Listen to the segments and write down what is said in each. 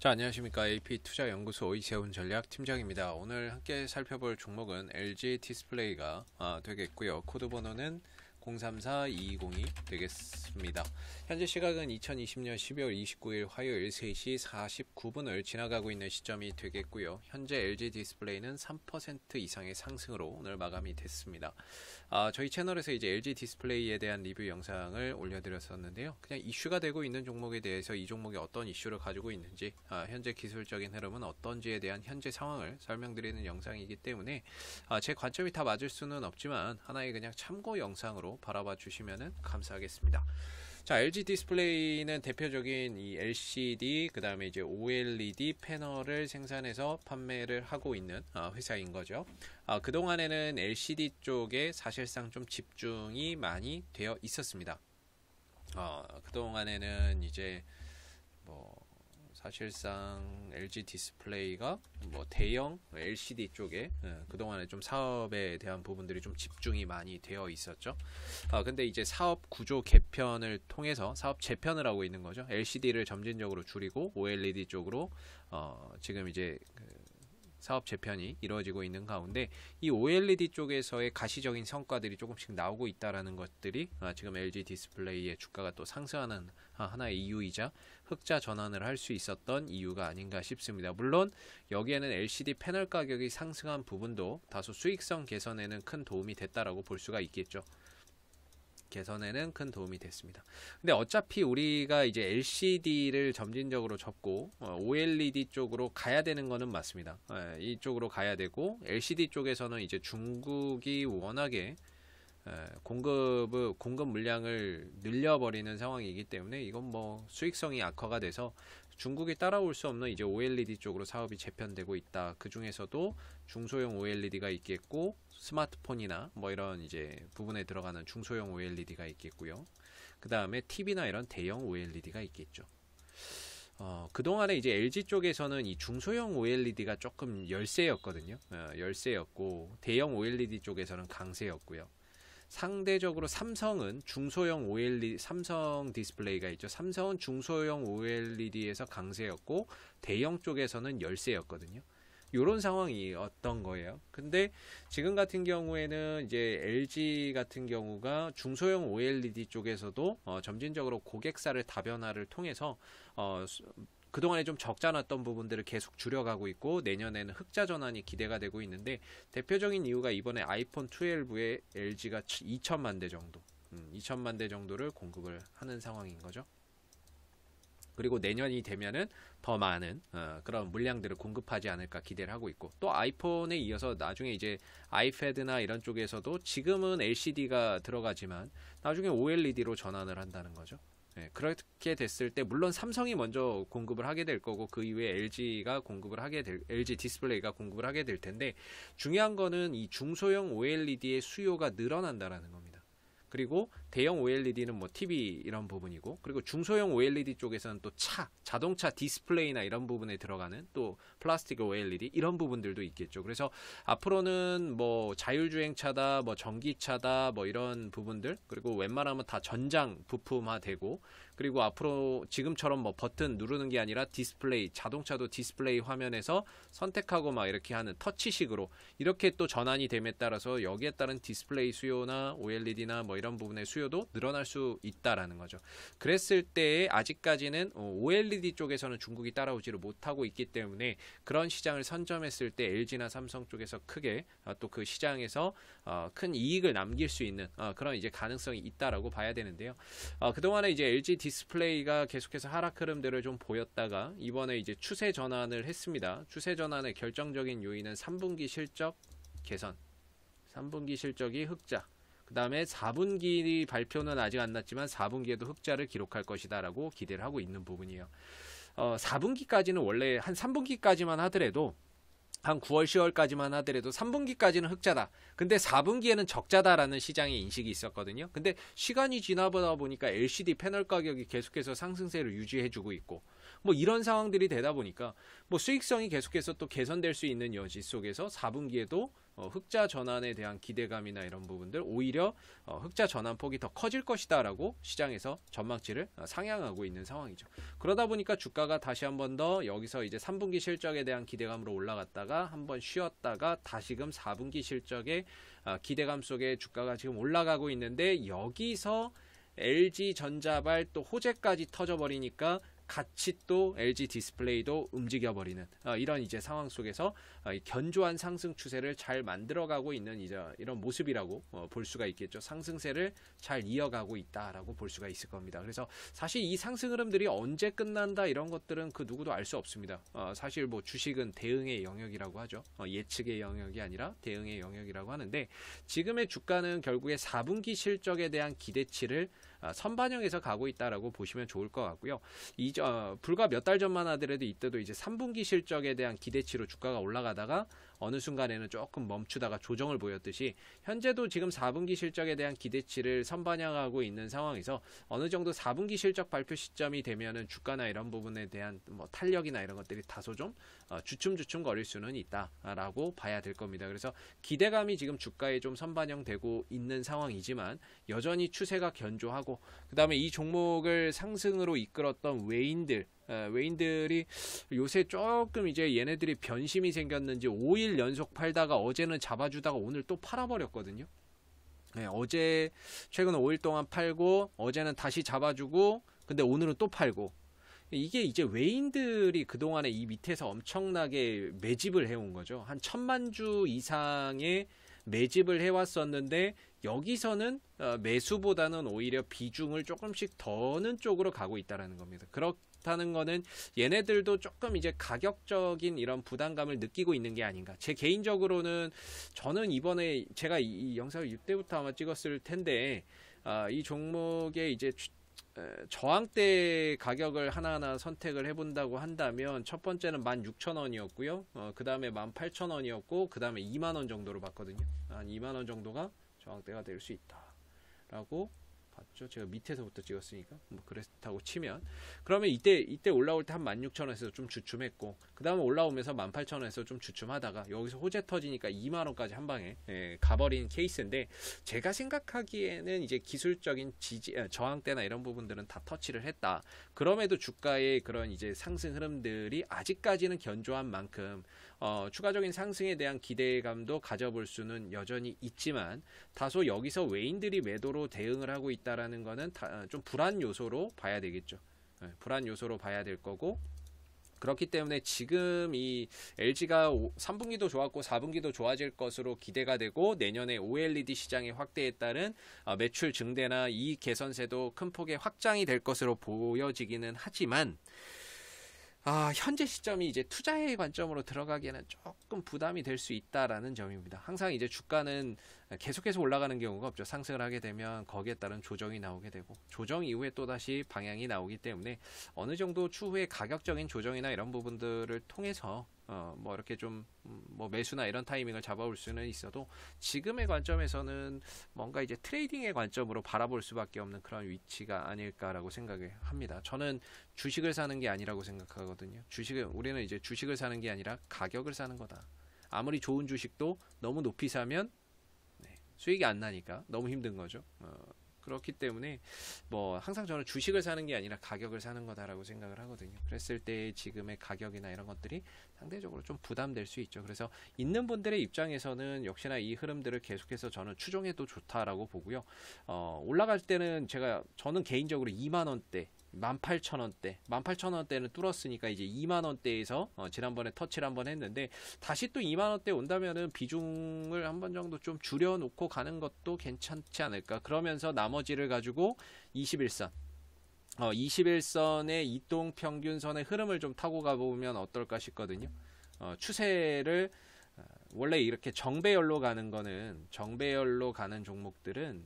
자, 안녕하십니까. AP투자연구소 이세훈 전략팀장입니다. 오늘 함께 살펴볼 종목은 LG 디스플레이가 아, 되겠고요. 코드 번호는 034220이 되겠습니다. 현재 시각은 2020년 12월 29일 화요일 3시 49분을 지나가고 있는 시점이 되겠고요. 현재 LG 디스플레이는 3% 이상의 상승으로 오늘 마감이 됐습니다. 아, 저희 채널에서 이제 LG 디스플레이에 대한 리뷰 영상을 올려드렸었는데요. 그냥 이슈가 되고 있는 종목에 대해서 이 종목이 어떤 이슈를 가지고 있는지, 아, 현재 기술적인 흐름은 어떤지에 대한 현재 상황을 설명드리는 영상이기 때문에 아, 제 관점이 다 맞을 수는 없지만 하나의 그냥 참고 영상으로 시각로 바라봐 주시면 감사하겠습니다. 자, LG 디스플레이는 대표적인 이 LCD 그다음에 이제 OLED 패널을 생산해서 판매를 하고 있는 아, 회사인 거죠. 아, 그동안에는 LCD 쪽에 사실상 좀 집중이 많이 되어 있었습니다. 어, 그동안에는 이제 뭐 사실상 LG 디스플레이가 뭐 대형 LCD 쪽에 예, 그동안에 좀 사업에 대한 부분들이 좀 집중이 많이 되어 있었죠. 아, 근데 이제 사업 구조 개편을 통해서 사업 재편을 하고 있는 거죠. LCD를 점진적으로 줄이고 OLED 쪽으로 어, 지금 이제 그 사업 재편이 이루어지고 있는 가운데 이 OLED 쪽에서의 가시적인 성과들이 조금씩 나오고 있다라는 것들이 아, 지금 LG 디스플레이의 주가가 또 상승하는 하나의 이유이자 흑자 전환을 할 수 있었던 이유가 아닌가 싶습니다. 물론 여기에는 LCD 패널 가격이 상승한 부분도 다소 수익성 개선에는 큰 도움이 됐다라고 볼 수가 있겠죠. 개선에는 큰 도움이 됐습니다. 근데 어차피 우리가 이제 LCD를 점진적으로 접고 어, OLED 쪽으로 가야 되는 거는 맞습니다. 예, 이쪽으로 가야 되고 LCD 쪽에서는 이제 중국이 워낙에 예, 공급 공급 물량을 늘려버리는 상황이기 때문에 이건 뭐 수익성이 악화가 돼서 중국이 따라올 수 없는 이제 OLED 쪽으로 사업이 재편되고 있다. 그 중에서도 중소형 OLED가 있겠고 스마트폰이나 뭐 이런 이제 부분에 들어가는 중소형 OLED가 있겠고요. 그 다음에 TV나 이런 대형 OLED가 있겠죠. 어, 그동안에 이제 LG 쪽에서는 이 중소형 OLED가 조금 열세였거든요. 어, 열세였고, 대형 OLED 쪽에서는 강세였고요. 상대적으로 삼성은 중소형 OLED 삼성 디스플레이가 있죠. 삼성은 중소형 OLED에서 강세였고 대형 쪽에서는 열세였거든요. 요런 상황이 어떤 거예요. 근데 지금 같은 경우에는 이제 LG 같은 경우가 중소형 OLED 쪽에서도 어, 점진적으로 고객사를 다변화를 통해서 어, 그동안에 좀 적자 났던 부분들을 계속 줄여가고 있고 내년에는 흑자 전환이 기대가 되고 있는데 대표적인 이유가 이번에 아이폰 1 2의 LG가 2천만 대 정도 음, 2천만 대 정도를 공급을 하는 상황인 거죠. 그리고 내년이 되면은 더 많은 어, 그런 물량들을 공급하지 않을까 기대를 하고 있고 또 아이폰에 이어서 나중에 이제 아이패드나 이런 쪽에서도 지금은 LCD가 들어가지만 나중에 OLED로 전환을 한다는 거죠. 네, 그렇게 됐을 때 물론 삼성이 먼저 공급을 하게 될 거고 그 이후에 LG가 공급을 하게 될 LG 디스플레이가 공급을 하게 될 텐데 중요한 거는 이 중소형 OLED의 수요가 늘어난다라는 겁니다. 그리고 대형 OLED는 뭐 TV 이런 부분이고 그리고 중소형 OLED 쪽에서는 또 차, 자동차 디스플레이나 이런 부분에 들어가는 또 플라스틱 OLED 이런 부분들도 있겠죠. 그래서 앞으로는 뭐 자율주행차다, 뭐 전기차다, 뭐 이런 부분들 그리고 웬만하면 다 전장 부품화되고 그리고 앞으로 지금처럼 뭐 버튼 누르는 게 아니라 디스플레이 자동차도 디스플레이 화면에서 선택하고 막 이렇게 하는 터치식으로 이렇게 또 전환이 됨에 따라서 여기에 따른 디스플레이 수요나 OLED나 뭐 이런 부분의 수요도 늘어날 수 있다라는 거죠. 그랬을 때에 아직까지는 어, OLED 쪽에서는 중국이 따라오지를 못하고 있기 때문에 그런 시장을 선점했을 때 LG나 삼성 쪽에서 크게 아, 또그 시장에서 어, 큰 이익을 남길 수 있는 어, 그런 이제 가능성이 있다라고 봐야 되는데요. 그동안에 이제 LG 디 디스플레이가 계속해서 하락 흐름들을 좀 보였다가 이번에 이제 추세 전환을 했습니다. 추세 전환의 결정적인 요인은 3분기 실적 개선, 3분기 실적이 흑자, 그 다음에 4분기 발표는 아직 안 났지만 4분기에도 흑자를 기록할 것이다라고 기대를 하고 있는 부분이에요. 어, 4분기까지는 원래 한 3분기까지만 하더라도 한 9월 10월까지만 하더라도 3분기까지는 흑자다. 근데 4분기에는 적자다라는 시장의 인식이 있었거든요. 근데 시간이 지나보다 보니까 LCD 패널 가격이 계속해서 상승세를 유지해주고 있고 뭐 이런 상황들이 되다 보니까 뭐 수익성이 계속해서 또 개선될 수 있는 여지 속에서 4분기에도 어, 흑자 전환에 대한 기대감이나 이런 부분들 오히려 어, 흑자 전환 폭이 더 커질 것이다라고 시장에서 전망치를 어, 상향하고 있는 상황이죠. 그러다 보니까 주가가 다시 한 번 더 여기서 이제 3분기 실적에 대한 기대감으로 올라갔다가 한번 쉬었다가 다시금 4분기 실적에 어, 기대감 속에 주가가 지금 올라가고 있는데 여기서 LG 전자발 또 호재까지 터져버리니까 같이 또 LG 디스플레이도 움직여버리는 어, 이런 이제 상황 속에서 어, 견조한 상승 추세를 잘 만들어가고 있는 이제 이런 모습이라고 어, 볼 수가 있겠죠. 상승세를 잘 이어가고 있다라고 볼 수가 있을 겁니다. 그래서 사실 이 상승 흐름들이 언제 끝난다 이런 것들은 그 누구도 알 수 없습니다. 어, 사실 뭐 주식은 대응의 영역이라고 하죠. 어, 예측의 영역이 아니라 대응의 영역이라고 하는데 지금의 주가는 결국에 4분기 실적에 대한 기대치를 아, 선반영해서 가고 있다라고 보시면 좋을 것 같고요. 이저 불과 몇 달 전만 하더라도 이때도 이제 3분기 실적에 대한 기대치로 주가가 올라가다가 어느 순간에는 조금 멈추다가 조정을 보였듯이 현재도 지금 4분기 실적에 대한 기대치를 선반영하고 있는 상황에서 어느 정도 4분기 실적 발표 시점이 되면은 주가나 이런 부분에 대한 뭐 탄력이나 이런 것들이 다소 좀 어, 주춤주춤 거릴 수는 있다라고 봐야 될 겁니다. 그래서 기대감이 지금 주가에 좀 선반영되고 있는 상황이지만 여전히 추세가 견조하고 그다음에 이 종목을 상승으로 이끌었던 외인들 예, 외인들이 요새 조금 이제 얘네들이 변심이 생겼는지 5일 연속 팔다가 어제는 잡아주다가 오늘 또 팔아버렸거든요. 네, 어제 최근 5일 동안 팔고 어제는 다시 잡아주고 근데 오늘은 또 팔고 이게 이제 외인들이 그동안에 이 밑에서 엄청나게 매집을 해온 거죠. 한 천만 주 이상의 매집을 해왔었는데 여기서는 어, 매수보다는 오히려 비중을 조금씩 더는 쪽으로 가고 있다라는 겁니다. 그렇 그하다는 거는 얘네들도 조금 이제 가격적인 이런 부담감을 느끼고 있는 게 아닌가. 제 개인적으로는 저는 이번에 제가 이, 이 영상을 6대부터 아마 찍었을 텐데 아, 이 종목에 이제 저항대 가격을 하나하나 선택을 해본다고 한다면 첫 번째는 16,000원이었고요. 어, 그 다음에 18,000원이었고 그 다음에 2만원 정도로 봤거든요. 한 2만원 정도가 저항대가 될 수 있다. 라고 봤죠? 제가 밑에서부터 찍었으니까 뭐그렇다고 치면 그러면 이때 이때 올라올 때 한 16,000원에서 좀 주춤했고 그 다음에 올라오면서 18,000원에서 좀 주춤하다가 여기서 호재 터지니까 2만 원까지 한 방에 예, 가버린 케이스인데 제가 생각하기에는 이제 기술적인 지지 아, 저항대나 이런 부분들은 다 터치를 했다. 그럼에도 주가의 그런 이제 상승 흐름들이 아직까지는 견조한 만큼 어, 추가적인 상승에 대한 기대감도 가져볼 수는 여전히 있지만 다소 여기서 외인들이 매도로 대응을 하고 있다라는 거는 다, 좀 불안 요소로 봐야 되겠죠. 네, 불안 요소로 봐야 될 거고 그렇기 때문에 지금 이 LG가 3분기도 좋았고 4분기도 좋아질 것으로 기대가 되고 내년에 OLED 시장의 확대에 따른 어, 매출 증대나 이익 개선세도 큰 폭의 확장이 될 것으로 보여지기는 하지만 아, 현재 시점이 이제 투자의 관점으로 들어가기에는 조금 부담이 될 수 있다라는 점입니다. 항상 이제 주가는 계속해서 올라가는 경우가 없죠. 상승을 하게 되면 거기에 따른 조정이 나오게 되고 조정 이후에 또 다시 방향이 나오기 때문에 어느 정도 추후에 가격적인 조정이나 이런 부분들을 통해서 어, 뭐 이렇게 좀뭐 음, 매수나 이런 타이밍을 잡아올 수는 있어도 지금의 관점에서는 뭔가 이제 트레이딩의 관점으로 바라볼 수밖에 없는 그런 위치가 아닐까라고 생각을 합니다. 저는 주식을 사는 게 아니라고 생각하거든요. 주식은 우리는 이제 주식을 사는 게 아니라 가격을 사는 거다. 아무리 좋은 주식도 너무 높이 사면 네, 수익이 안 나니까 너무 힘든 거죠. 어, 그렇기 때문에 뭐 항상 저는 주식을 사는 게 아니라 가격을 사는 거다라고 생각을 하거든요. 그랬을 때 지금의 가격이나 이런 것들이 상대적으로 좀 부담될 수 있죠. 그래서 있는 분들의 입장에서는 역시나 이 흐름들을 계속해서 저는 추종해도 좋다라고 보고요. 어, 올라갈 때는 제가 저는 개인적으로 2만 원대 18,000원대, 18,000원대는 뚫었으니까 이제 2만원대에서 어, 지난번에 터치를 한 번 했는데 다시 또 2만원대 온다면은 비중을 한 번 정도 좀 줄여놓고 가는 것도 괜찮지 않을까. 그러면서 나머지를 가지고 21선, 어, 21선의 이동 평균선의 흐름을 좀 타고 가보면 어떨까 싶거든요. 어, 추세를 어, 원래 이렇게 정배열로 가는 거는 정배열로 가는 종목들은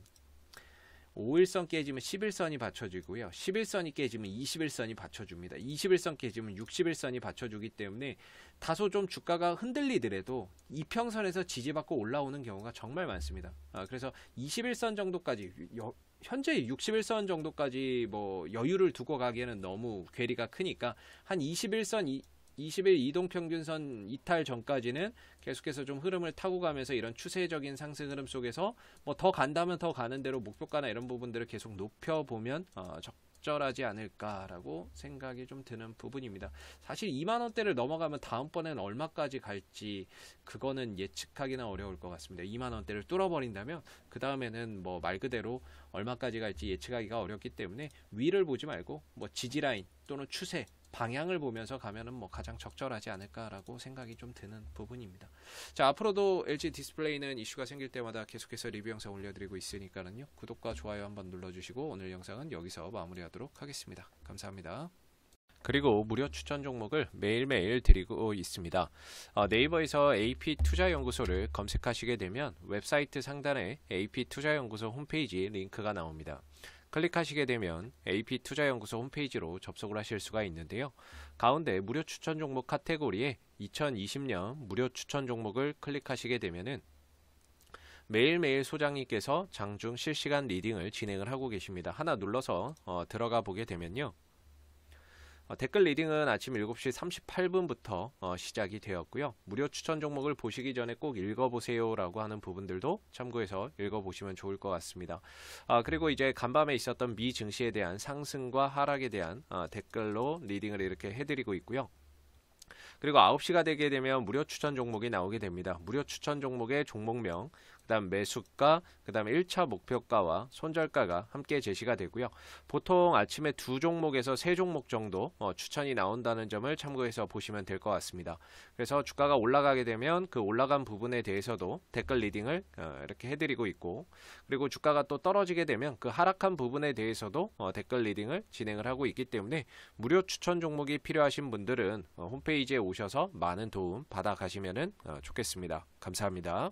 5일선 깨지면 11선이 받쳐주고요. 11선이 깨지면 21선이 받쳐줍니다. 21선 깨지면 61선이 받쳐주기 때문에 다소 좀 주가가 흔들리더라도 이평선에서 지지받고 올라오는 경우가 정말 많습니다. 아, 그래서 21선 정도까지 여, 현재 61선 정도까지 뭐 여유를 두고 가기에는 너무 괴리가 크니까 한 21선 이, 20일 이동평균선 이탈 전까지는 계속해서 좀 흐름을 타고 가면서 이런 추세적인 상승 흐름 속에서 뭐 더 간다면 더 가는 대로 목표가나 이런 부분들을 계속 높여보면 어, 적절하지 않을까라고 생각이 좀 드는 부분입니다. 사실 2만 원대를 넘어가면 다음번엔 얼마까지 갈지 그거는 예측하기는 어려울 것 같습니다. 2만 원대를 뚫어버린다면 그 다음에는 뭐 말 그대로 얼마까지 갈지 예측하기가 어렵기 때문에 위를 보지 말고 뭐 지지 라인 또는 추세 방향을 보면서 가면은 뭐 가장 적절하지 않을까라고 생각이 좀 드는 부분입니다. 자, 앞으로도 LG 디스플레이는 이슈가 생길 때마다 계속해서 리뷰 영상 올려드리고 있으니까는요. 구독과 좋아요 한번 눌러주시고 오늘 영상은 여기서 마무리하도록 하겠습니다. 감사합니다. 그리고 무료 추천 종목을 매일매일 드리고 있습니다. 어, 네이버에서 AP 투자연구소를 검색하시게 되면 웹사이트 상단에 AP 투자연구소 홈페이지 링크가 나옵니다. 클릭하시게 되면 AP투자연구소 홈페이지로 접속을 하실 수가 있는데요. 가운데 무료 추천 종목 카테고리에 2020년 무료 추천 종목을 클릭하시게 되면은 매일매일 소장님께서 장중 실시간 리딩을 진행을 하고 계십니다. 하나 눌러서 어, 들어가 보게 되면요. 어, 댓글 리딩은 아침 7시 38분부터 어, 시작이 되었고요. 무료 추천 종목을 보시기 전에 꼭 읽어보세요라고 하는 부분들도 참고해서 읽어보시면 좋을 것 같습니다. 아, 그리고 이제 간밤에 있었던 미 증시에 대한 상승과 하락에 대한 어, 댓글로 리딩을 이렇게 해드리고 있고요. 그리고 9시가 되게 되면 무료 추천 종목이 나오게 됩니다. 무료 추천 종목의 종목명, 그다음 매수가, 그다음에 1차 목표가와 손절가가 함께 제시가 되고요. 보통 아침에 두 종목에서 세 종목 정도 어, 추천이 나온다는 점을 참고해서 보시면 될 것 같습니다. 그래서 주가가 올라가게 되면 그 올라간 부분에 대해서도 댓글 리딩을 어, 이렇게 해드리고 있고 그리고 주가가 또 떨어지게 되면 그 하락한 부분에 대해서도 어, 댓글 리딩을 진행을 하고 있기 때문에 무료 추천 종목이 필요하신 분들은 어, 홈페이지에 오셔서 많은 도움 받아 가시면 어, 좋겠습니다. 감사합니다.